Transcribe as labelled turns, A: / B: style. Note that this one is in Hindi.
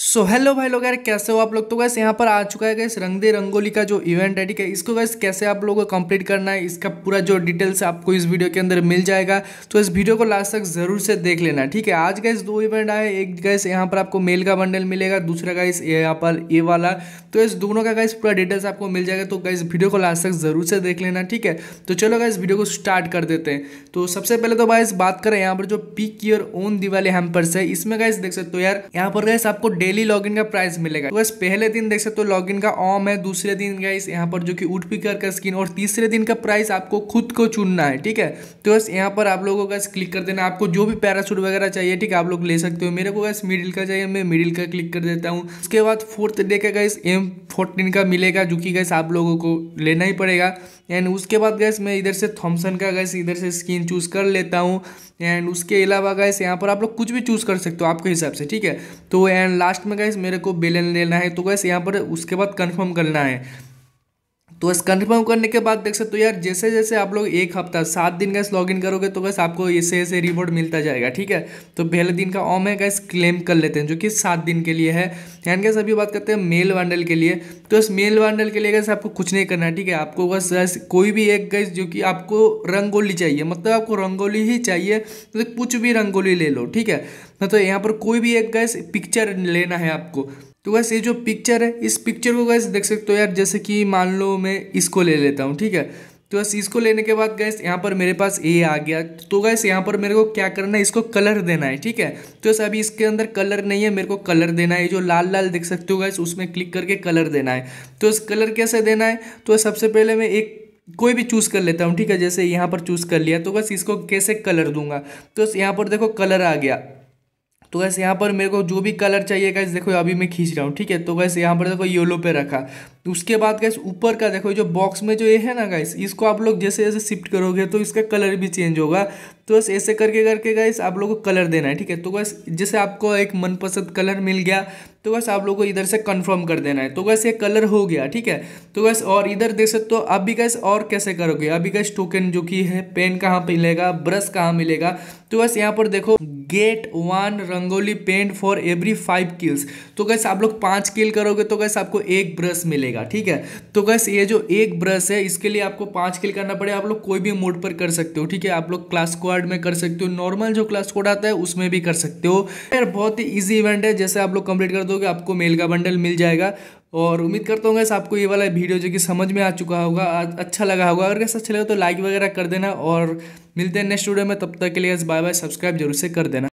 A: सो हेलो भाई लोग यार कैसे हो आप लोग तो गैस यहाँ पर आ चुका है गैस दे रंगोली का जो इवेंट है ठीक है इसको गैस कैसे आप लोगों को कंप्लीट करना है इसका पूरा जो डिटेल्स आपको इस वीडियो के अंदर मिल जाएगा तो इस वीडियो को लास्ट तक जरूर से देख लेना ठीक है आज गैस दो इवेंट आए एक गैस यहाँ पर आपको मेल का बंडल मिलेगा दूसरा गैस यहाँ पर ए वाला तो इस दोनों का गैस पूरा डिटेल्स आपको मिल जाएगा तो गैस वीडियो को लास्ट तक जरूर से देख लेना ठीक है तो चलो गैस वीडियो को स्टार्ट कर देते हैं तो सबसे पहले तो भाई बात करें यहाँ पर जो pick your own Diwali hampers है इसमें गैस देख सकते हो यार यहाँ पर गैस आपको डेली लॉगिन का प्राइस मिलेगा तो बस पहले दिन देख सकते हो लॉगिन का ऑम है दूसरे दिन गाइस यहाँ पर जो कि उठ पिकर का स्किन और तीसरे दिन का प्राइस आपको खुद को चुनना है ठीक है तो बस यहाँ पर आप लोगों का क्लिक कर देना आपको जो भी पैरासूट वगैरह चाहिए ठीक है आप लोग ले सकते हो मेरे को गैस मिडिल का चाहिए मैं मिडिल का क्लिक कर देता हूँ उसके बाद फोर्थ डे का गैस एम फोर्टीन का मिलेगा जो कि गैस आप लोगों को लेना ही पड़ेगा एंड उसके बाद गैस मैं इधर से थॉम्सन का गैस इधर से स्किन चूज़ कर लेता हूँ एंड उसके अलावा गाइस यहाँ पर आप लोग कुछ भी चूज़ कर सकते हो आपके हिसाब से ठीक है तो एंड लास्ट में गाइस मेरे को बेलन लेना है तो गाइस यहाँ पर उसके बाद कन्फर्म करना है तो इस कन्फर्म करने के बाद देख सकते हो यार जैसे जैसे आप लोग एक हफ्ता सात दिन गैस लॉगिन करोगे तो बस आपको ऐसे ऐसे रिवॉर्ड मिलता जाएगा ठीक है तो पहले दिन का ऑम है गैस क्लेम कर लेते हैं जो कि सात दिन के लिए है यानी गैस अभी बात करते हैं मेल वांडल के लिए तो इस मेल वांडल के लिए गैस आपको कुछ नहीं करना है ठीक है आपको बस कोई भी एक गैस जो कि आपको रंगोली चाहिए मतलब आपको रंगोली ही चाहिए तो कुछ भी रंगोली ले लो ठीक है ना तो यहाँ पर कोई भी एक गैस पिक्चर लेना है आपको तो बस ये जो पिक्चर है इस पिक्चर को गैस देख सकते हो यार जैसे कि मान लो मैं इसको ले लेता हूँ ठीक है तो बस इसको लेने के बाद गैस यहाँ पर मेरे पास ए आ गया तो गैस यहाँ पर मेरे को क्या करना है इसको कलर देना है ठीक है तो बस अभी इसके अंदर कलर नहीं है मेरे को कलर देना है जो लाल लाल देख सकते हो गैस उसमें क्लिक करके कलर देना है तो बस कलर कैसे देना है तो सबसे पहले मैं एक कोई भी चूज़ कर लेता हूँ ठीक है जैसे यहाँ पर चूज़ कर लिया तो बस इसको कैसे कलर दूंगा तो बस यहाँ पर देखो कलर आ गया तो वैसे यहाँ पर मेरे को जो भी कलर चाहिए गैस देखो अभी मैं खींच रहा हूँ ठीक है तो वैसे यहाँ पर देखो येलो पे रखा तो उसके बाद गैस ऊपर का देखो जो बॉक्स में जो ये है ना गैस इसको आप लोग जैसे जैसे शिफ्ट करोगे तो इसका कलर भी चेंज होगा तो बस ऐसे करके करके गैस आप लोग को कलर देना है ठीक है तो बस जैसे आपको एक मनपसंद कलर मिल गया तो बस आप लोग को इधर से कंफर्म कर देना है तो बस ये कलर हो गया ठीक है तो बस और इधर देख सकते हो अभी गैस और कैसे करोगे अभी गैस टोकन जो कि है पेन कहाँ मिलेगा ब्रश कहाँ मिलेगा तो बस यहाँ पर देखो get one rangoli paint for every five kills तो गैस आप लोग पाँच किल करोगे तो गैस आपको एक ब्रश मिलेगा रहेगा ठीक है तो बस ये जो एक ब्रश है इसके लिए आपको पाँच किल करना पड़ेगा आप लोग कोई भी मोड पर कर सकते हो ठीक है आप लोग क्लास स्क्वाड में कर सकते हो नॉर्मल जो क्लास कोड आता है उसमें भी कर सकते हो यार बहुत ही ईजी इवेंट है जैसे आप लोग कंप्लीट कर दोगे आपको मेल का बंडल मिल जाएगा और उम्मीद करता हूँ गैस आपको ये वाला वीडियो जो कि समझ में आ चुका होगा अच्छा लगा होगा अगर गैस अच्छा लगा तो लाइक वगैरह कर देना और मिलते हैं नेक्स्ट वीडियो में तब तक के लिए बाय बाय सब्सक्राइब जरूर से कर देना